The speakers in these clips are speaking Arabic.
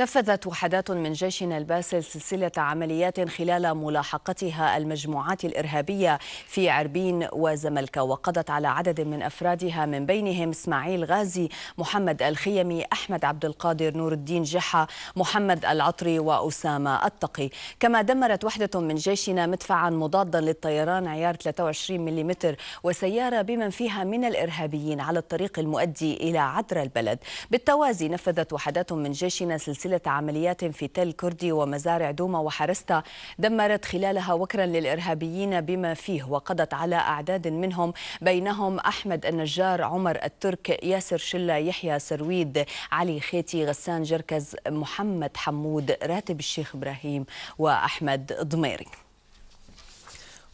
نفذت وحدات من جيشنا الباسل سلسلة عمليات خلال ملاحقتها المجموعات الإرهابية في عربين وزملكا وقضت على عدد من أفرادها من بينهم إسماعيل غازي محمد الخيمي أحمد عبد القادر نور الدين جحا محمد العطري وأسامة التقي كما دمرت وحدة من جيشنا مدفعا مضادا للطيران عيار 23 ملم وسيارة بمن فيها من الإرهابيين على الطريق المؤدي إلى عدرا البلد بالتوازي نفذت وحدات من جيشنا سلسلة سلسلة عمليات في تل كردي ومزارع دوما وحرستا دمرت خلالها وكرا للإرهابيين بما فيه وقضت على أعداد منهم بينهم أحمد النجار عمر الترك ياسر شلة يحيى سرويد علي خيتي غسان جركز محمد حمود راتب الشيخ إبراهيم وأحمد ضميري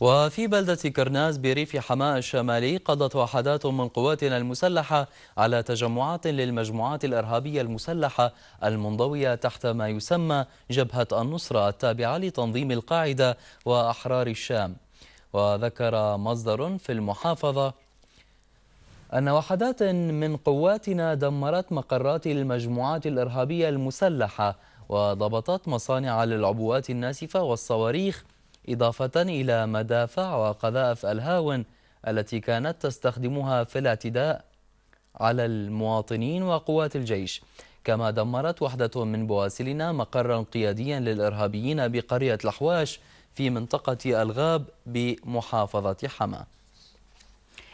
وفي بلدة كرناز بريف حماة الشمالي قضت وحدات من قواتنا المسلحة على تجمعات للمجموعات الإرهابية المسلحة المنضوية تحت ما يسمى جبهة النصرة التابعة لتنظيم القاعدة وأحرار الشام وذكر مصدر في المحافظة أن وحدات من قواتنا دمرت مقرات المجموعات الإرهابية المسلحة وضبطت مصانع للعبوات الناسفة والصواريخ إضافة إلى مدافع وقذائف الهاون التي كانت تستخدمها في الاعتداء على المواطنين وقوات الجيش كما دمرت وحدة من بواسلنا مقرا قياديا للإرهابيين بقرية الحواش في منطقة الغاب بمحافظة حما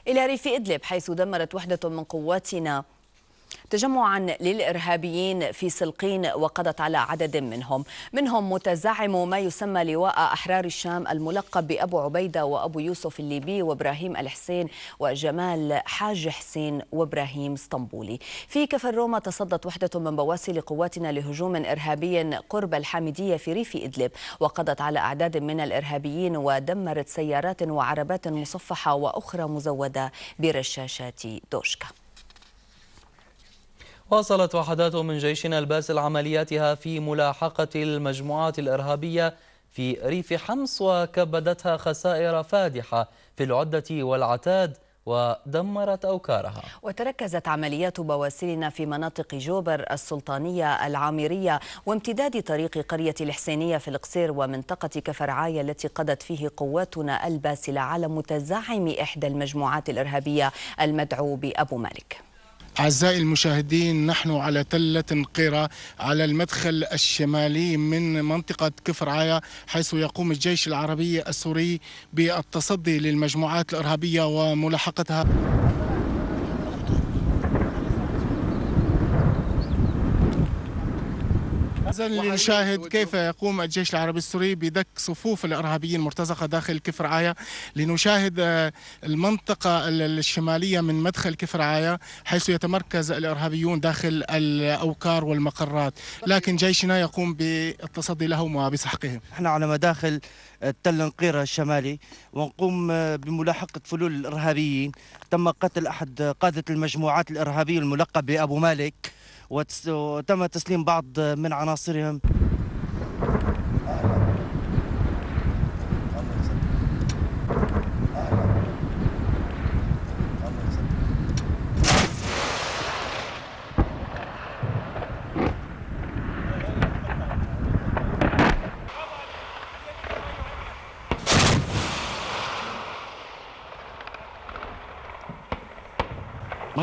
إلى ريف إدلب حيث دمرت وحدة من قواتنا تجمعا للإرهابيين في سلقين وقضت على عدد منهم منهم متزعم ما يسمى لواء أحرار الشام الملقب بأبو عبيدة وأبو يوسف الليبي وإبراهيم الحسين وجمال حاج حسين وإبراهيم اسطنبولي في كفر روما تصدت وحدة من بواسل قواتنا لهجوم إرهابي قرب الحامدية في ريف إدلب وقضت على أعداد من الإرهابيين ودمرت سيارات وعربات مصفحة وأخرى مزودة برشاشات دوشكا واصلت وحدات من جيشنا الباسل عملياتها في ملاحقة المجموعات الإرهابية في ريف حمص وكبدتها خسائر فادحة في العدة والعتاد ودمرت أوكارها وتركزت عمليات بواسلنا في مناطق جوبر السلطانية العامرية وامتداد طريق قرية الحسينية في القصير ومنطقة كفرعاية التي قضت فيه قواتنا الباسلة على متزعم إحدى المجموعات الإرهابية المدعو بأبو مالك أعزائي المشاهدين نحن على تلة قيرة على المدخل الشمالي من منطقة كفر عايا حيث يقوم الجيش العربي السوري بالتصدي للمجموعات الإرهابية وملاحقتها إذا لنشاهد كيف يقوم الجيش العربي السوري بدك صفوف الإرهابيين المرتزقة داخل كفر عايا لنشاهد آه، المنطقة الشمالية من مدخل كفر عايا حيث يتمركز الإرهابيون داخل الأوكار والمقرات لكن جيشنا يقوم بالتصدي لهم وبسحقهم احنا على مداخل تل نقيرة الشمالي ونقوم آه، بملاحقة فلول الإرهابيين تم قتل أحد قادة المجموعات الإرهابية الملقب بأبو مالك وتم تسليم بعض من عناصرهم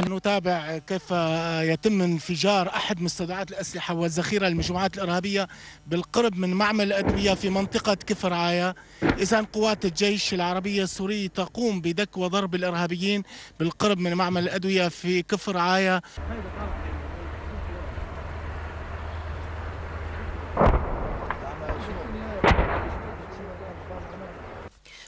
ونتابع كيف يتم انفجار أحد مستودعات الأسلحة والذخيرة للمجموعات الإرهابية بالقرب من معمل الادويه في منطقة كفر عايا إذا قوات الجيش العربية السوري تقوم بدك وضرب الإرهابيين بالقرب من معمل الأدوية في كفر عايا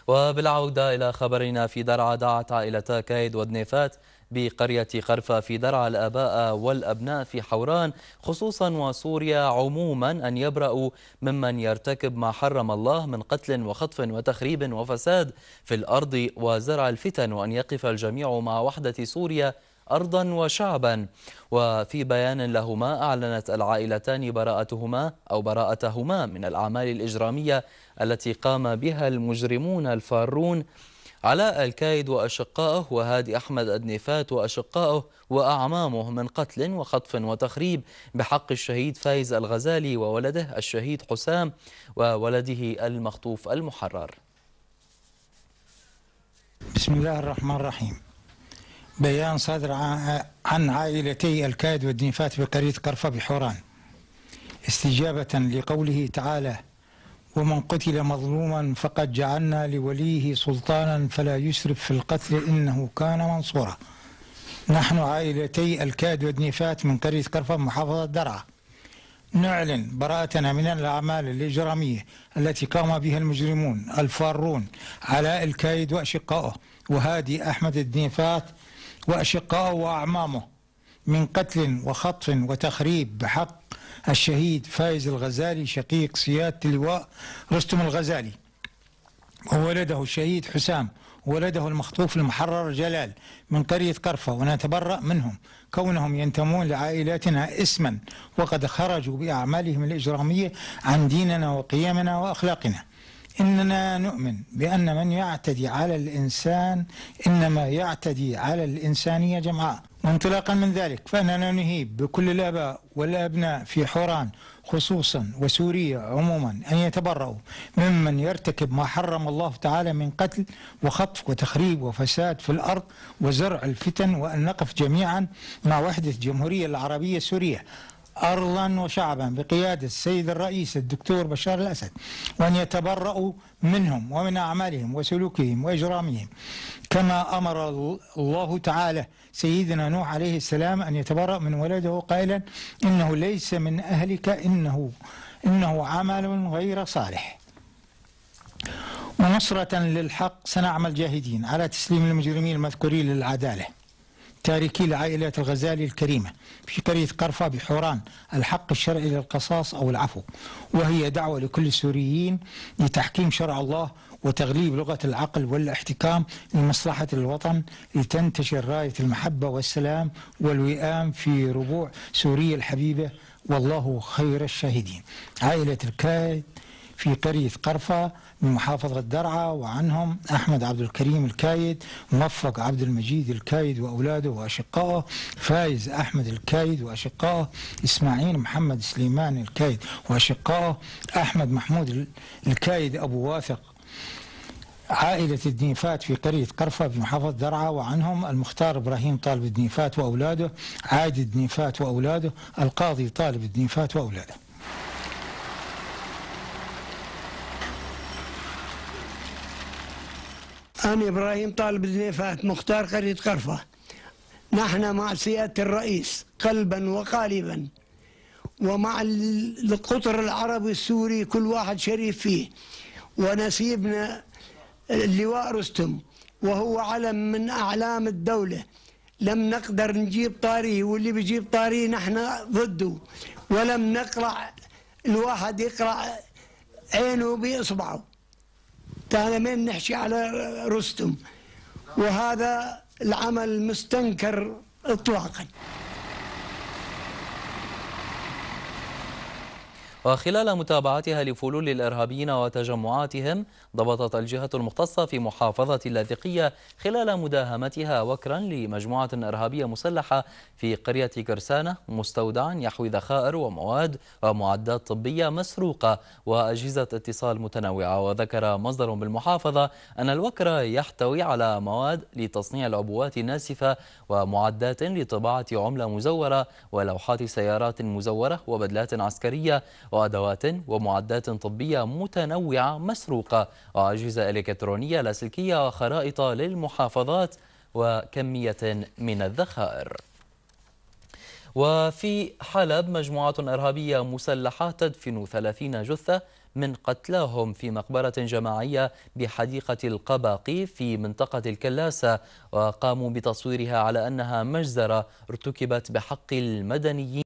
وبالعودة إلى خبرنا في درعا دعت عائلتا كايد ودنيفات بقرية قرفة في درعا الآباء والأبناء في حوران خصوصا وسوريا عموما أن يبرأوا ممن يرتكب ما حرم الله من قتل وخطف وتخريب وفساد في الأرض وزرع الفتن وأن يقف الجميع مع وحدة سوريا أرضا وشعبا وفي بيان لهما أعلنت العائلتان براءتهما أو براءتهما من الأعمال الإجرامية التي قام بها المجرمون الفارون علاء الكايد وأشقائه وهادي أحمد النفات وأشقائه وأعمامه من قتل وخطف وتخريب بحق الشهيد فايز الغزالي وولده الشهيد حسام وولده المخطوف المحرر بسم الله الرحمن الرحيم بيان صدر عن عائلتي الكايد والدنفات بقرية قرفة بحوران استجابة لقوله تعالى ومن قتل مظلوما فقد جعلنا لوليه سلطانا فلا يسرف في القتل إنه كان منصورا نحن عائلتي الكاد والنفات من قرية كرفة محافظة درعا نعلن براءتنا من الأعمال الإجرامية التي قام بها المجرمون الفارون علاء الكايد وأشقائه وهادي أحمد الدنيفات وأشقائه وأعمامه من قتل وخطف وتخريب بحق الشهيد فايز الغزالي شقيق سيادة اللواء رستم الغزالي وولده الشهيد حسام ولده المخطوف المحرر جلال من قرية قرفة ونتبرأ منهم كونهم ينتمون لعائلاتنا اسما وقد خرجوا بأعمالهم الإجرامية عن ديننا وقيمنا وأخلاقنا إننا نؤمن بأن من يعتدي على الإنسان إنما يعتدي على الإنسانية جمعاء وانطلاقا من ذلك فاننا نهيب بكل الاباء والابناء في حوران خصوصا وسوريا عموما ان يتبرؤوا ممن يرتكب ما حرم الله تعالى من قتل وخطف وتخريب وفساد في الارض وزرع الفتن وان نقف جميعا مع وحده الجمهوريه العربيه السوريه أرضا وشعبا بقيادة السيد الرئيس الدكتور بشار الأسد وأن يتبرأوا منهم ومن أعمالهم وسلوكهم وإجرامهم كما أمر الله تعالى سيدنا نوح عليه السلام أن يتبرأ من ولده قائلا إنه ليس من أهلك إنه إنه عمل غير صالح ونصرة للحق سنعمل جاهدين على تسليم المجرمين المذكورين للعدالة تاركي لعائلة الغزالي الكريمة في قرية قرفة بحوران الحق الشرعي للقصاص أو العفو وهي دعوة لكل السوريين لتحكيم شرع الله وتغليب لغة العقل والاحتكام لمصلحة الوطن لتنتشر راية المحبة والسلام والوئام في ربوع سوريا الحبيبة والله خير الشاهدين عائلة الكايد في قرية قرفة من محافظة درعا وعنهم أحمد عبد الكريم الكايد موفق عبد المجيد الكايد وأولاده وأشقائه فايز أحمد الكايد وأشقائه إسماعيل محمد سليمان الكايد وأشقائه أحمد محمود الكايد أبو واثق عائلة الدنيفات في قرية قرفة بمحافظة درعا وعنهم المختار إبراهيم طالب الدنيفات وأولاده عادي الدنيفات وأولاده القاضي طالب الدنيفات وأولاده أنا إبراهيم طالب الزيفات مختار قرية قرفة نحن مع سيادة الرئيس قلبا وقالبا ومع القطر العربي السوري كل واحد شريف فيه ونسيبنا اللواء رستم وهو علم من أعلام الدولة لم نقدر نجيب طاريه واللي بيجيب طاريه نحن ضده ولم نقرع الواحد يقرع عينه بإصبعه تانا من نحشي على رستم وهذا العمل مستنكر اطلاقا وخلال متابعتها لفلول الإرهابيين وتجمعاتهم ضبطت الجهة المختصة في محافظة اللاذقية خلال مداهمتها وكرا لمجموعة إرهابية مسلحة في قرية كرسانة مستودعا يحوي ذخائر ومواد ومعدات طبية مسروقة وأجهزة اتصال متنوعة وذكر مصدر بالمحافظة أن الوكر يحتوي على مواد لتصنيع العبوات الناسفة ومعدات لطباعة عملة مزورة ولوحات سيارات مزورة وبدلات عسكرية و وأدوات ومعدات طبية متنوعة مسروقة وأجهزة إلكترونية لاسلكية وخرائط للمحافظات وكمية من الذخائر وفي حلب مجموعة إرهابية مسلحة تدفن 30 جثة من قتلاهم في مقبرة جماعية بحديقة القباقي في منطقة الكلاسة وقاموا بتصويرها على أنها مجزرة ارتكبت بحق المدنيين